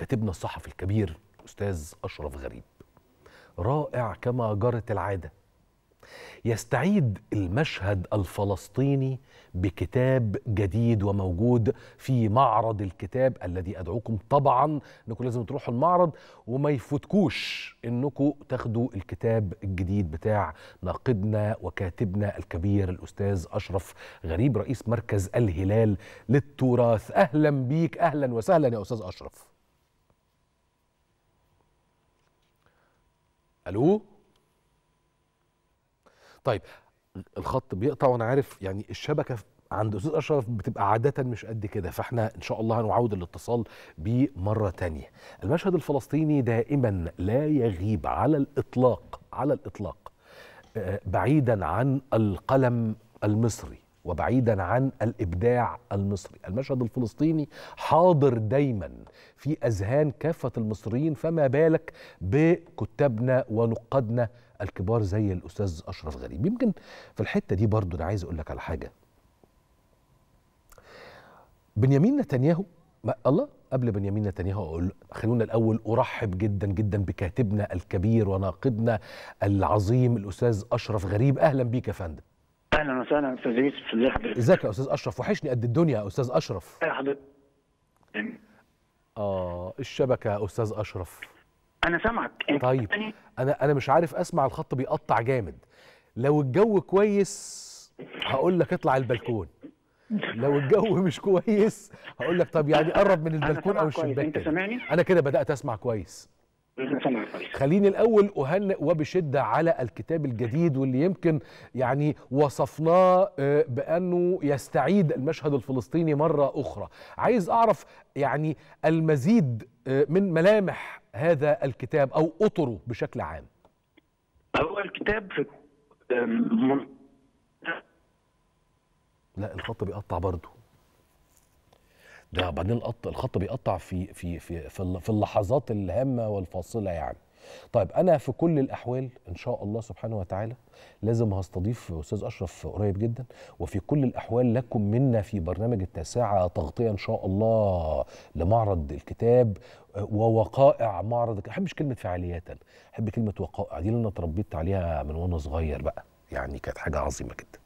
كاتبنا الصحفي الكبير الأستاذ أشرف غريب رائع كما جرت العادة يستعيد المشهد الفلسطيني بكتاب جديد وموجود في معرض الكتاب الذي ادعوكم طبعا انكم لازم تروحوا المعرض وما يفوتكوش انكم تاخدوا الكتاب الجديد بتاع ناقدنا وكاتبنا الكبير الاستاذ اشرف غريب رئيس مركز الهلال للتراث اهلا بيك اهلا وسهلا يا استاذ اشرف الو طيب الخط بيقطع وانا عارف يعني الشبكه عند استاذ اشرف بتبقى عاده مش قد كده فاحنا ان شاء الله هنعود الاتصال بيه مره تانية المشهد الفلسطيني دائما لا يغيب على الاطلاق على الاطلاق آه، بعيدا عن القلم المصري وبعيدا عن الابداع المصري المشهد الفلسطيني حاضر دايما في أذهان كافة المصريين فما بالك بكتابنا ونقادنا الكبار زي الأستاذ أشرف غريب يمكن في الحتة دي برضو أنا عايز أقول لك على حاجة بنيامين نتنياهو ما الله قبل بنيامين نتنياهو اقول خلونا الاول ارحب جدا جدا بكاتبنا الكبير وناقدنا العظيم الاستاذ اشرف غريب اهلا بيك يا فندم اهلا وسهلا استاذ يوسف ازيك يا استاذ اشرف وحشني قد الدنيا يا استاذ اشرف اهلا حضرتك اه الشبكه يا استاذ اشرف انا سامعك انت إيه؟ طيب أنا... انا انا مش عارف اسمع الخط بيقطع جامد لو الجو كويس هقول لك اطلع البلكون لو الجو مش كويس هقول لك طب يعني قرب من البلكون او الشباك انت سامعني انا كده بدات اسمع كويس خليني الاول اهنئ وبشده على الكتاب الجديد واللي يمكن يعني وصفناه آه، بانه يستعيد المشهد الفلسطيني مره اخرى عايز اعرف يعني المزيد آه، من ملامح هذا الكتاب او اطره بشكل عام هو الكتاب لا الخط بيقطع برضه ده بعدين القط الخط بيقطع في في في في, اللحظات الهامه والفاصله يعني طيب انا في كل الاحوال ان شاء الله سبحانه وتعالى لازم هستضيف استاذ اشرف قريب جدا وفي كل الاحوال لكم منا في برنامج التاسعه تغطيه ان شاء الله لمعرض الكتاب ووقائع معرض ما احبش كلمه فعاليات احب كلمه وقائع دي اللي انا اتربيت عليها من وانا صغير بقى يعني كانت حاجه عظيمه جدا